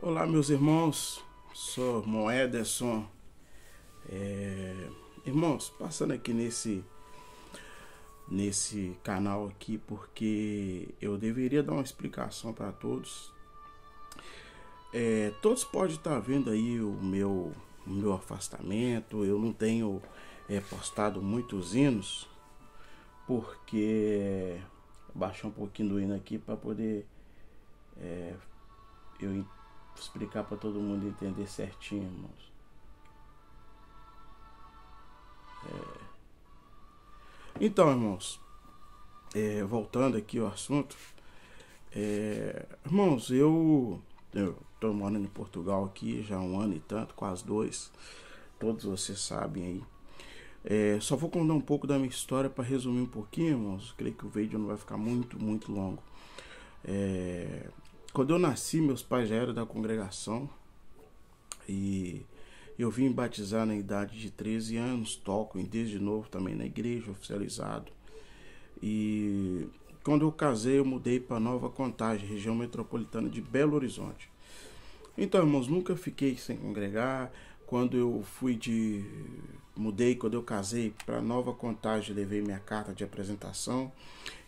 Olá, meus irmãos. Sou Moederson. É... Irmãos, passando aqui nesse nesse canal aqui porque eu deveria dar uma explicação para todos. É, todos podem estar tá vendo aí o meu o meu afastamento. Eu não tenho é, postado muitos hinos porque baixar um pouquinho do hino aqui para poder é, eu explicar para todo mundo entender certinho, irmãos. É... Então, irmãos, é, voltando aqui ao assunto, é, irmãos, eu estou morando em Portugal aqui já há um ano e tanto, quase dois, todos vocês sabem aí. É, só vou contar um pouco da minha história para resumir um pouquinho, irmãos. Creio que o vídeo não vai ficar muito, muito longo. É, quando eu nasci, meus pais já eram da congregação e eu vim batizar na idade de 13 anos, toco desde novo também na igreja, oficializado. E quando eu casei, eu mudei para Nova Contagem, região metropolitana de Belo Horizonte. Então, irmãos, nunca fiquei sem congregar. Quando eu fui de. mudei, quando eu casei para Nova Contagem, levei minha carta de apresentação,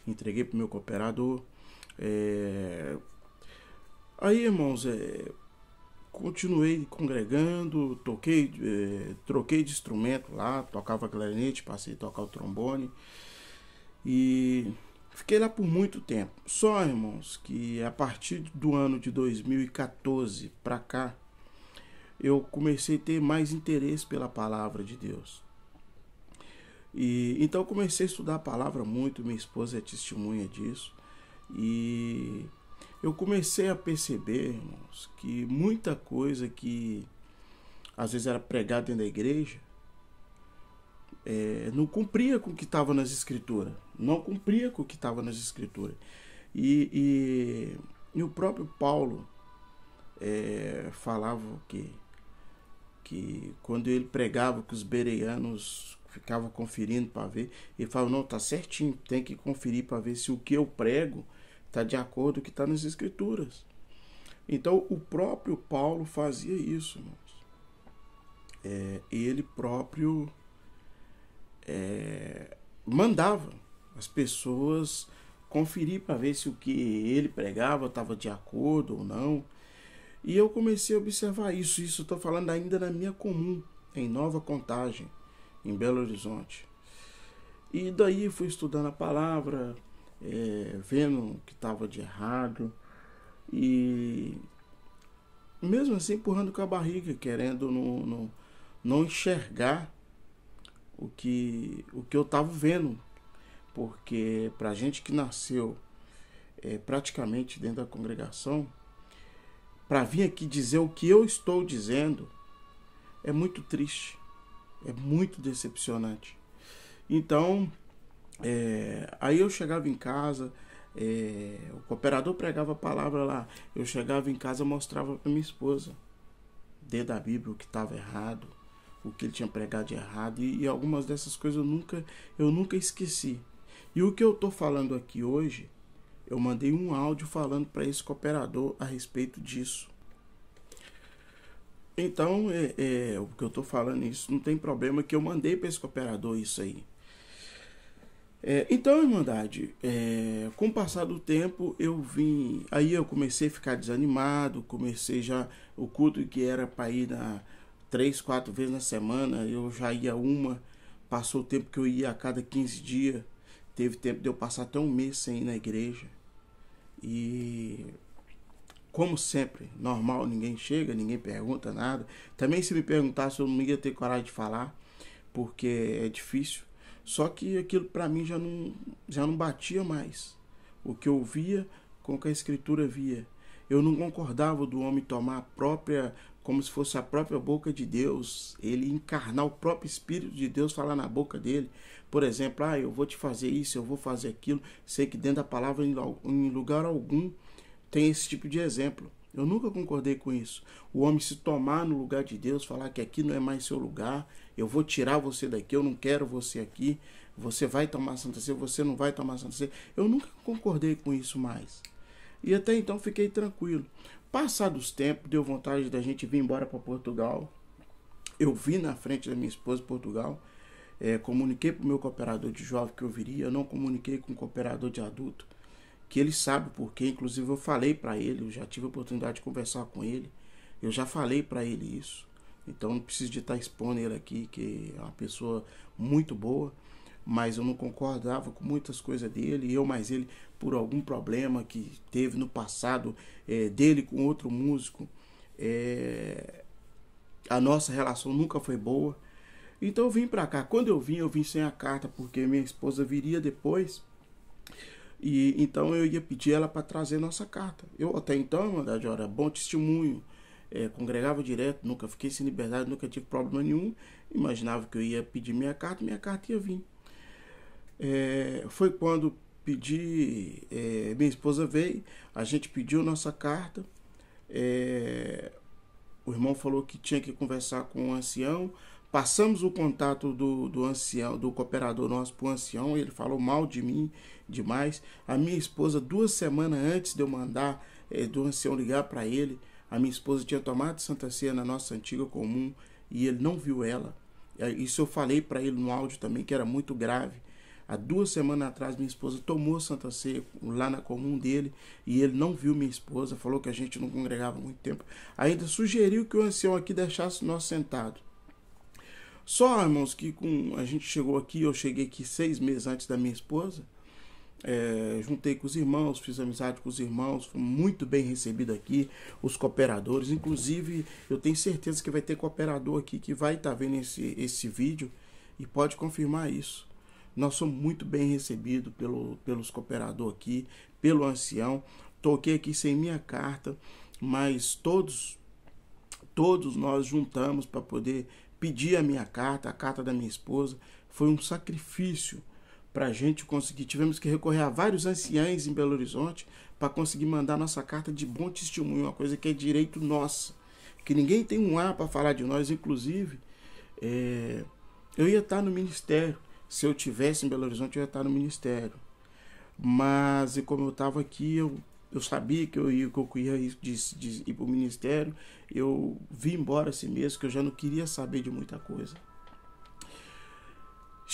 entreguei para o meu cooperador. É, Aí, irmãos, é, continuei congregando, toquei, é, troquei de instrumento lá, tocava clarinete, passei a tocar o trombone e fiquei lá por muito tempo. Só, irmãos, que a partir do ano de 2014 para cá, eu comecei a ter mais interesse pela palavra de Deus. E então comecei a estudar a palavra muito, minha esposa é testemunha disso. E eu comecei a perceber, irmãos, que muita coisa que às vezes era pregada dentro da igreja é, não cumpria com o que estava nas escrituras. Não cumpria com o que estava nas escrituras. E, e, e, o próprio Paulo é, falava que, que quando ele pregava que os bereanos ficavam conferindo para ver, ele falava, não, tá certinho, tem que conferir para ver se o que eu prego Está de acordo com o que está nas Escrituras. Então, o próprio Paulo fazia isso, irmãos. É, ele próprio é, mandava as pessoas conferir para ver se o que ele pregava estava de acordo ou não. E eu comecei a observar isso. Isso estou falando ainda na minha comum, em Nova Contagem, em Belo Horizonte. E daí fui estudando a palavra, é, vendo o que estava de errado e mesmo assim empurrando com a barriga, querendo no, no não enxergar o que, o que eu estava vendo. Porque para gente que nasceu é, praticamente dentro da congregação, para vir aqui dizer o que eu estou dizendo, é muito triste, é muito decepcionante. Então, é, aí eu chegava em casa, é, o cooperador pregava a palavra lá. Eu chegava em casa, mostrava para minha esposa, dentro da Bíblia, o que estava errado, o que ele tinha pregado de errado, e, e, algumas dessas coisas eu nunca, eu nunca esqueci. E o que eu estou falando aqui hoje, eu mandei um áudio falando para esse cooperador a respeito disso. Então, é, é, o que eu estou falando isso, não tem problema que eu mandei para esse cooperador isso aí. É, então, Irmandade, é, com o passar do tempo eu vim. Aí eu comecei a ficar desanimado, comecei já. O culto que era para ir na, três, quatro vezes na semana, eu já ia uma. Passou o tempo que eu ia a cada 15 dias. Teve tempo de eu passar até um mês sem ir na igreja. E como sempre, normal, ninguém chega, ninguém pergunta nada. Também se me perguntasse, eu não ia ter coragem de falar, porque é difícil. Só que aquilo para mim já não, já não batia mais. O que eu via com o que a escritura via. Eu não concordava do homem tomar a própria, como se fosse a própria boca de Deus, ele encarnar o próprio Espírito de Deus falar na boca dele. Por exemplo, ah, eu vou te fazer isso, eu vou fazer aquilo. Sei que dentro da palavra, em lugar algum, tem esse tipo de exemplo. Eu nunca concordei com isso. O homem se tomar no lugar de Deus, falar que aqui não é mais seu lugar, eu vou tirar você daqui, eu não quero você aqui, você vai tomar Santa Ceia, você não vai tomar Santa Ceia. Eu nunca concordei com isso mais. E até então fiquei tranquilo. Passados os tempos, deu vontade da gente vir embora para Portugal. Eu vi na frente da minha esposa Portugal. É, comuniquei para o meu cooperador de jovem que eu viria. Eu não comuniquei com o cooperador de adulto, que ele sabe porque. Inclusive, eu falei para ele. Eu já tive a oportunidade de conversar com ele. Eu já falei para ele isso. Então não preciso de estar expondo ele aqui, que é uma pessoa muito boa, mas eu não concordava com muitas coisas dele, eu mais ele, por algum problema que teve no passado é, dele com outro músico. É, a nossa relação nunca foi boa. Então eu vim para cá. Quando eu vim, eu vim sem a carta, porque minha esposa viria depois. E então eu ia pedir ela para trazer nossa carta. Eu até então, mandar de era bom testemunho é, congregava direto, nunca fiquei sem liberdade, nunca tive problema nenhum. Imaginava que eu ia pedir minha carta, minha carta ia vir. É, foi quando pedi, é, minha esposa veio, a gente pediu nossa carta. É, o irmão falou que tinha que conversar com o ancião. Passamos o contato do, do ancião, do cooperador nosso para o ancião, ele falou mal de mim demais. A minha esposa, duas semanas antes de eu mandar, é, do ancião ligar para ele, a minha esposa tinha tomado Santa Ceia na nossa antiga comum e ele não viu ela. É, isso eu falei para ele no áudio também, que era muito grave. Há duas semanas atrás, minha esposa tomou Santa Ceia lá na comum dele e ele não viu minha esposa, falou que a gente não congregava há muito tempo. Ainda sugeriu que o ancião aqui deixasse nós sentados. Só, irmãos, que com a gente chegou aqui, eu cheguei aqui seis meses antes da minha esposa. É, juntei com os irmãos, fiz amizade com os irmãos, fui muito bem recebido aqui, os cooperadores. Inclusive, eu tenho certeza que vai ter cooperador aqui que vai estar tá vendo esse, esse vídeo e pode confirmar isso. Nós somos muito bem recebidos pelo, pelos cooperadores aqui, pelo ancião. Toquei aqui sem minha carta, mas todos, todos nós juntamos para poder pedir a minha carta, a carta da minha esposa. Foi um sacrifício para a gente conseguir. Tivemos que recorrer a vários anciães em Belo Horizonte para conseguir mandar nossa carta de bom testemunho, uma coisa que é direito nossa. Que ninguém tem um ar para falar de nós, inclusive. É, eu ia estar tá no ministério. Se eu tivesse em Belo Horizonte, eu ia estar tá no ministério. Mas, e como eu estava aqui, eu, eu sabia que eu ia, que eu ia de, de ir para o ministério. Eu vim embora assim esse mês, que eu já não queria saber de muita coisa.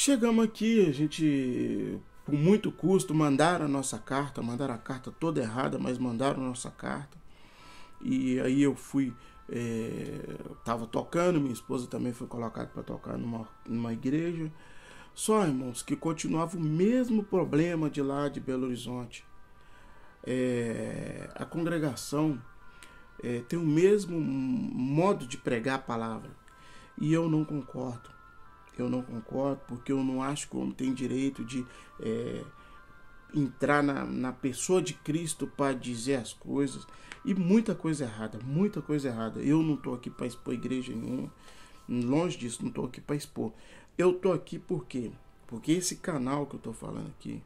Chegamos aqui, a gente, por muito custo, mandaram a nossa carta, mandaram a carta toda errada, mas mandaram a nossa carta. E aí eu fui, é, tava tocando, minha esposa também foi colocada para tocar numa, numa igreja. Só, irmãos, que continuava o mesmo problema de lá de Belo Horizonte. É, a congregação é, tem o mesmo modo de pregar a palavra. E eu não concordo eu não concordo, porque eu não acho que o homem tem direito de é, entrar na, na pessoa de Cristo para dizer as coisas. E muita coisa errada, muita coisa errada. Eu não estou aqui para expor igreja nenhuma, longe disso, não estou aqui para expor. Eu estou aqui por quê? Porque esse canal que eu estou falando aqui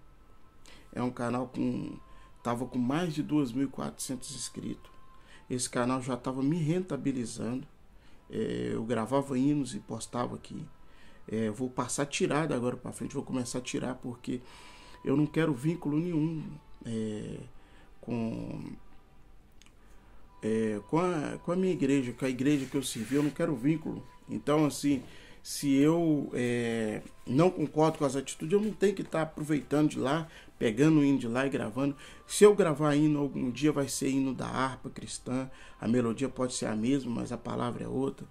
é um canal com. Estava com mais de 2.400 inscritos. Esse canal já estava me rentabilizando. É, eu gravava hinos e postava aqui. É, vou passar da agora para frente, vou começar a tirar porque eu não quero vínculo nenhum é, com, é, com, a, com a minha igreja, com a igreja que eu servi, eu não quero vínculo. Então, assim, se eu é, não concordo com as atitudes, eu não tenho que estar tá aproveitando de lá, pegando o hino de lá e gravando. Se eu gravar hino algum dia, vai ser hino da harpa cristã. A melodia pode ser a mesma, mas a palavra é outra,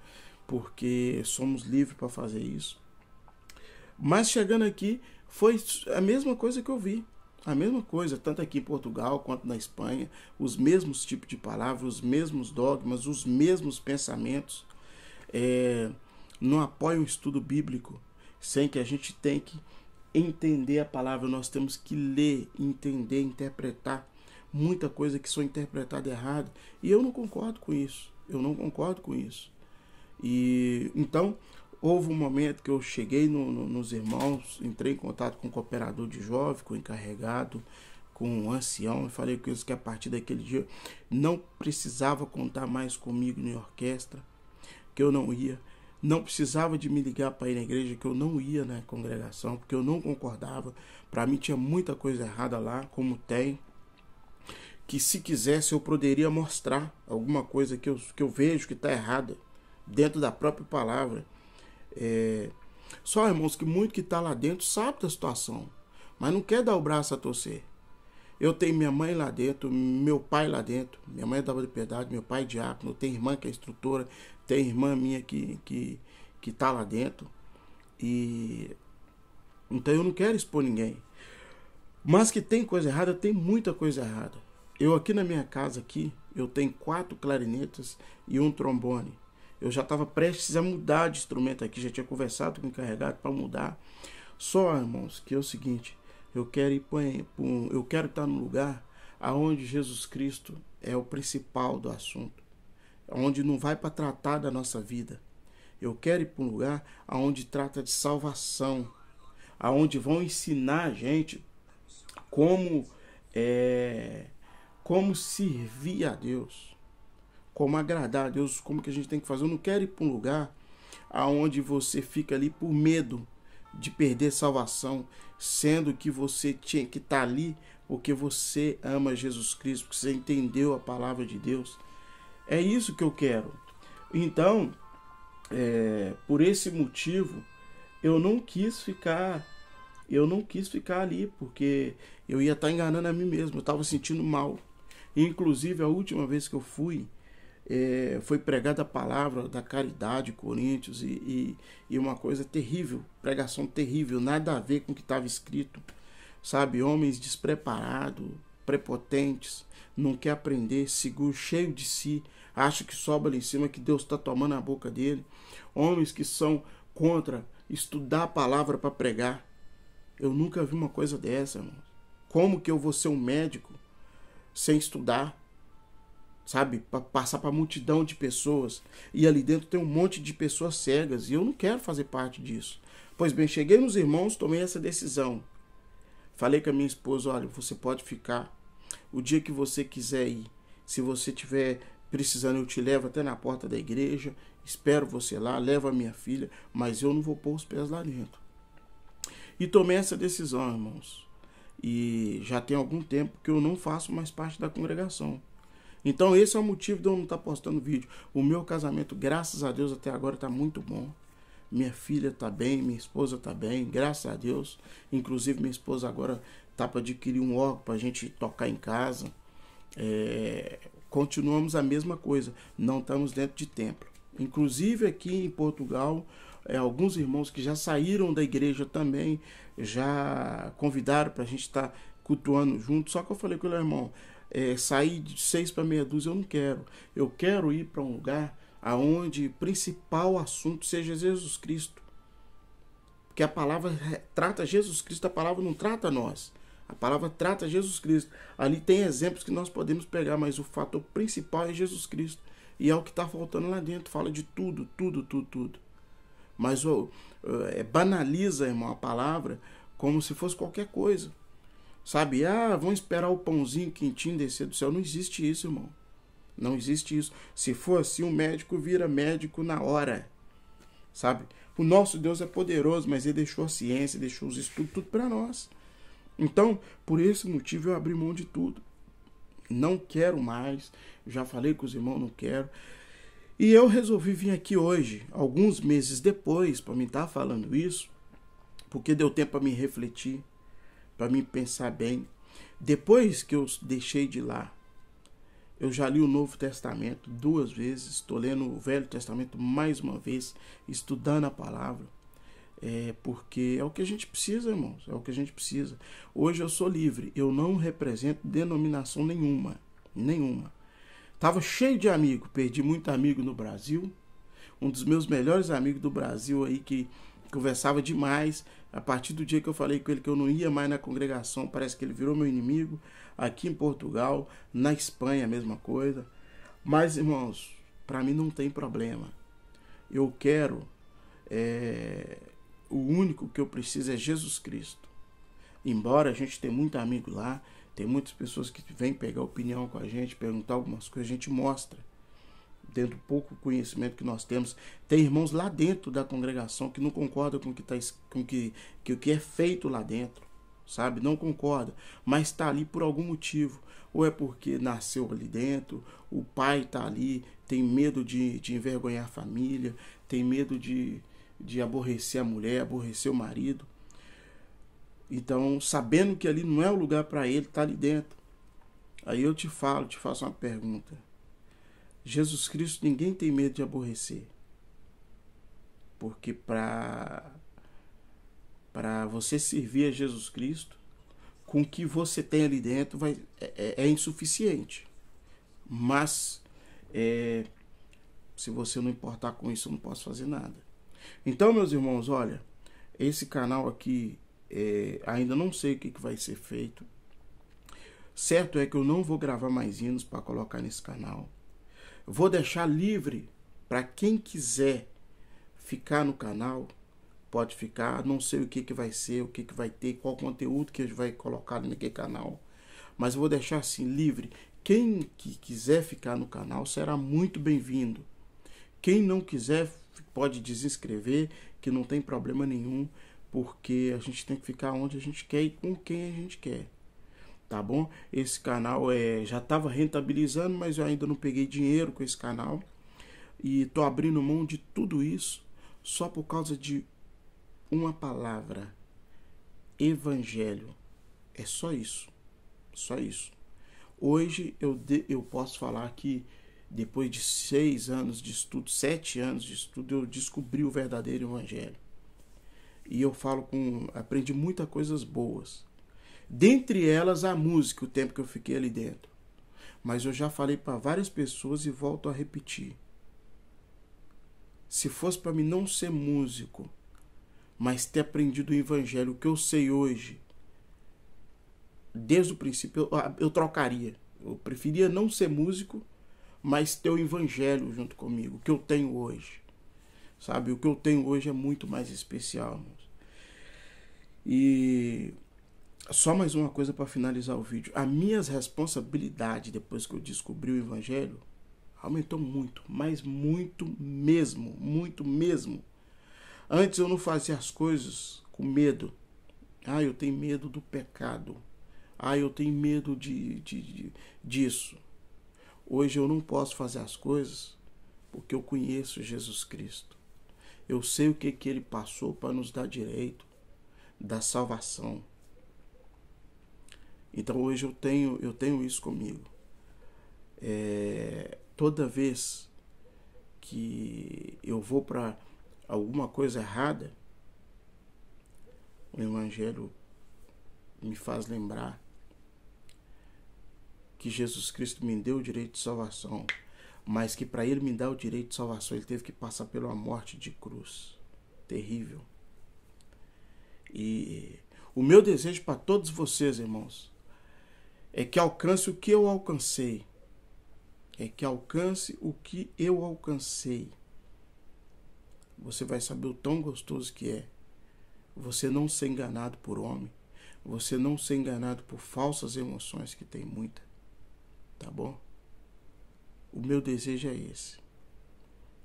porque somos livres para fazer isso. Mas chegando aqui, foi a mesma coisa que eu vi. A mesma coisa, tanto aqui em Portugal quanto na Espanha, os mesmos tipos de palavras, os mesmos dogmas, os mesmos pensamentos. É, não apoia o estudo bíblico sem que a gente tenha que entender a palavra, nós temos que ler, entender, interpretar muita coisa que só interpretada errado E eu não concordo com isso. Eu não concordo com isso. E então houve um momento que eu cheguei no, no, nos irmãos, entrei em contato com o cooperador de jovem, com o encarregado, com o ancião, e falei com eles que a partir daquele dia não precisava contar mais comigo em orquestra, que eu não ia. Não precisava de me ligar para ir na igreja, que eu não ia na congregação, porque eu não concordava. Para mim tinha muita coisa errada lá, como tem que se quisesse eu poderia mostrar alguma coisa que eu, que eu vejo que está errada dentro da própria palavra. É... Só, irmãos, que muito que está lá dentro sabe da situação, mas não quer dar o braço a torcer. Eu tenho minha mãe lá dentro, meu pai lá dentro, minha mãe é da de piedade, meu pai é diácono, tem irmã que é instrutora, tem irmã minha que, que, que está lá dentro. E então eu não quero expor ninguém. Mas que tem coisa errada, tem muita coisa errada. Eu aqui na minha casa aqui, eu tenho quatro clarinetas e um trombone. Eu já estava prestes a mudar de instrumento aqui, já tinha conversado com o encarregado para mudar. Só, irmãos, que é o seguinte, eu quero ir um, eu quero estar tá no lugar aonde Jesus Cristo é o principal do assunto, onde não vai para tratar da nossa vida. Eu quero ir para um lugar aonde trata de salvação, aonde vão ensinar a gente como é, como servir a Deus como agradar a Deus, como que a gente tem que fazer. Eu não quero ir para um lugar aonde você fica ali por medo de perder salvação, sendo que você tinha que estar tá ali porque você ama Jesus Cristo, porque você entendeu a palavra de Deus. É isso que eu quero. Então, é, por esse motivo, eu não quis ficar eu não quis ficar ali porque eu ia estar tá enganando a mim mesmo, eu estava sentindo mal. Inclusive, a última vez que eu fui, é, foi pregada a palavra da caridade, Coríntios, e, e, e, uma coisa terrível, pregação terrível, nada a ver com o que estava escrito, sabe? Homens despreparados, prepotentes, não quer aprender, seguro, cheio de si, acha que sobra ali em cima, que Deus está tomando a boca dele. Homens que são contra estudar a palavra para pregar. Eu nunca vi uma coisa dessa, irmão. Como que eu vou ser um médico sem estudar? sabe? Para passar para multidão de pessoas. E ali dentro tem um monte de pessoas cegas e eu não quero fazer parte disso. Pois bem, cheguei nos irmãos, tomei essa decisão. Falei com a minha esposa, olha, você pode ficar o dia que você quiser ir. Se você tiver precisando, eu te levo até na porta da igreja, espero você lá, levo a minha filha, mas eu não vou pôr os pés lá dentro. E tomei essa decisão, irmãos. E já tem algum tempo que eu não faço mais parte da congregação. Então esse é o motivo de eu não estar tá postando vídeo. O meu casamento, graças a Deus, até agora está muito bom. Minha filha está bem, minha esposa está bem, graças a Deus. Inclusive minha esposa agora está para adquirir um órgão para a gente tocar em casa. É... continuamos a mesma coisa, não estamos dentro de templo. Inclusive aqui em Portugal, é, alguns irmãos que já saíram da igreja também já convidaram para a gente estar tá cultuando junto. Só que eu falei com ele, irmão, é, sair de seis para meia dúzia, eu não quero. Eu quero ir para um lugar aonde o principal assunto seja Jesus Cristo. Porque a palavra trata Jesus Cristo, a palavra não trata nós. A palavra trata Jesus Cristo. Ali tem exemplos que nós podemos pegar, mas o fator principal é Jesus Cristo. E é o que está faltando lá dentro. Fala de tudo, tudo, tudo, tudo. Mas oh, é, banaliza, irmão, a palavra como se fosse qualquer coisa. Sabe? Ah, vão esperar o pãozinho quentinho descer do céu. Não existe isso, irmão. Não existe isso. Se for assim, o médico vira médico na hora. Sabe? O nosso Deus é poderoso, mas ele deixou a ciência, deixou os estudos, tudo para nós. Então, por esse motivo, eu abri mão de tudo. Não quero mais. Já falei com os irmãos, não quero. E eu resolvi vir aqui hoje, alguns meses depois, para me estar tá falando isso, porque deu tempo para me refletir, para me pensar bem. Depois que eu deixei de lá, eu já li o Novo Testamento duas vezes, estou lendo o Velho Testamento mais uma vez, estudando a palavra. É porque é o que a gente precisa, irmãos. É o que a gente precisa. Hoje eu sou livre. Eu não represento denominação nenhuma. Nenhuma. Tava cheio de amigo. Perdi muito amigo no Brasil. Um dos meus melhores amigos do Brasil aí que conversava demais. A partir do dia que eu falei com ele que eu não ia mais na congregação, parece que ele virou meu inimigo. Aqui em Portugal, na Espanha, a mesma coisa. Mas, irmãos, para mim não tem problema. Eu quero. É... O único que eu preciso é Jesus Cristo. Embora a gente tenha muito amigo lá, tem muitas pessoas que vêm pegar opinião com a gente, perguntar algumas coisas, a gente mostra dentro do pouco conhecimento que nós temos, tem irmãos lá dentro da congregação que não concordam com o que, tá, com que, que, que é feito lá dentro, sabe? Não concorda, mas está ali por algum motivo. Ou é porque nasceu ali dentro, o pai está ali, tem medo de, de envergonhar a família, tem medo de, de aborrecer a mulher, aborrecer o marido. Então, sabendo que ali não é o lugar para ele, está ali dentro. Aí eu te falo, te faço uma pergunta. Jesus Cristo ninguém tem medo de aborrecer. Porque para para você servir a Jesus Cristo, com o que você tem ali dentro vai, é, é, é insuficiente. Mas é, se você não importar com isso, eu não posso fazer nada. Então, meus irmãos, olha, esse canal aqui é, ainda não sei o que, que vai ser feito. Certo é que eu não vou gravar mais hinos para colocar nesse canal. Vou deixar livre para quem quiser ficar no canal, pode ficar. Não sei o que, que vai ser, o que, que vai ter, qual conteúdo que a gente vai colocar naquele canal. Mas vou deixar assim livre. Quem que quiser ficar no canal será muito bem-vindo. Quem não quiser pode desinscrever, que não tem problema nenhum, porque a gente tem que ficar onde a gente quer e com quem a gente quer tá bom? Esse canal é, já estava rentabilizando, mas eu ainda não peguei dinheiro com esse canal. E tô abrindo mão de tudo isso só por causa de uma palavra: Evangelho. É só isso. Só isso. Hoje eu, de, eu posso falar que depois de seis anos de estudo, sete anos de estudo, eu descobri o verdadeiro Evangelho. E eu falo com. aprendi muitas coisas boas Dentre elas, a música, o tempo que eu fiquei ali dentro. Mas eu já falei para várias pessoas e volto a repetir. Se fosse para mim não ser músico, mas ter aprendido o evangelho que eu sei hoje, desde o princípio eu, ah, eu trocaria. Eu preferia não ser músico, mas ter o evangelho junto comigo, o que eu tenho hoje. Sabe, o que eu tenho hoje é muito mais especial. Irmãos. E só mais uma coisa para finalizar o vídeo. A minha responsabilidade depois que eu descobri o evangelho aumentou muito, mas muito mesmo, muito mesmo. Antes eu não fazia as coisas com medo. Ah, eu tenho medo do pecado. Ah, eu tenho medo de, de, de disso. Hoje eu não posso fazer as coisas porque eu conheço Jesus Cristo. Eu sei o que, que ele passou para nos dar direito da salvação então hoje eu tenho, eu tenho isso comigo. É, toda vez que eu vou para alguma coisa errada, o Evangelho me faz lembrar que Jesus Cristo me deu o direito de salvação, mas que para Ele me dar o direito de salvação, Ele teve que passar pela morte de cruz. Terrível. E o meu desejo para todos vocês, irmãos, é que alcance o que eu alcancei. É que alcance o que eu alcancei. Você vai saber o tão gostoso que é você não ser enganado por homem, você não ser enganado por falsas emoções que tem muita. Tá bom? O meu desejo é esse.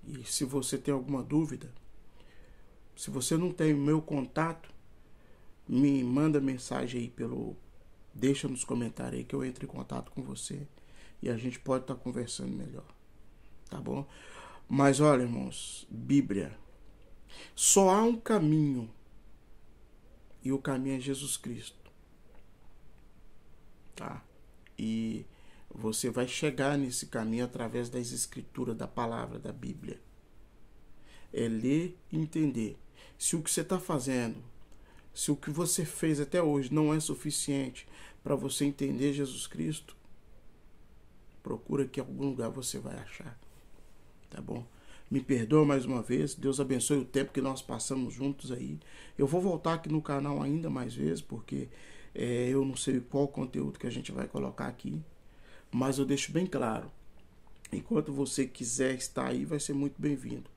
E se você tem alguma dúvida, se você não tem meu contato, me manda mensagem aí pelo Deixa nos comentários aí que eu entre em contato com você e a gente pode estar tá conversando melhor. Tá bom? Mas olha, irmãos, Bíblia. Só há um caminho. E o caminho é Jesus Cristo. Tá? E você vai chegar nesse caminho através das escrituras, da palavra, da Bíblia. É ler e entender. Se o que você está fazendo se o que você fez até hoje não é suficiente para você entender Jesus Cristo, procura que em algum lugar você vai achar. Tá bom? Me perdoa mais uma vez. Deus abençoe o tempo que nós passamos juntos aí. Eu vou voltar aqui no canal ainda mais vezes, porque é, eu não sei qual conteúdo que a gente vai colocar aqui. Mas eu deixo bem claro. Enquanto você quiser estar aí, vai ser muito bem-vindo.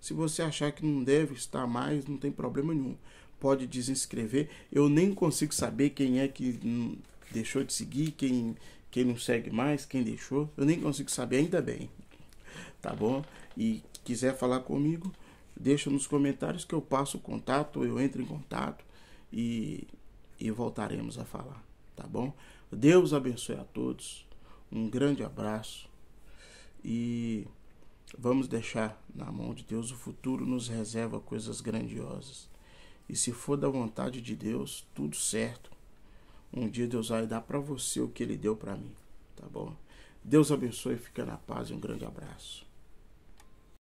Se você achar que não deve estar mais, não tem problema nenhum pode desinscrever. Eu nem consigo saber quem é que deixou de seguir, quem, quem não segue mais, quem deixou. Eu nem consigo saber, ainda bem. Tá bom? E quiser falar comigo, deixa nos comentários que eu passo o contato, eu entro em contato e, e voltaremos a falar. Tá bom? Deus abençoe a todos. Um grande abraço. E vamos deixar na mão de Deus o futuro nos reserva coisas grandiosas. E se for da vontade de Deus, tudo certo. Um dia Deus vai dar para você o que ele deu para mim, tá bom? Deus abençoe, fica na paz e um grande abraço.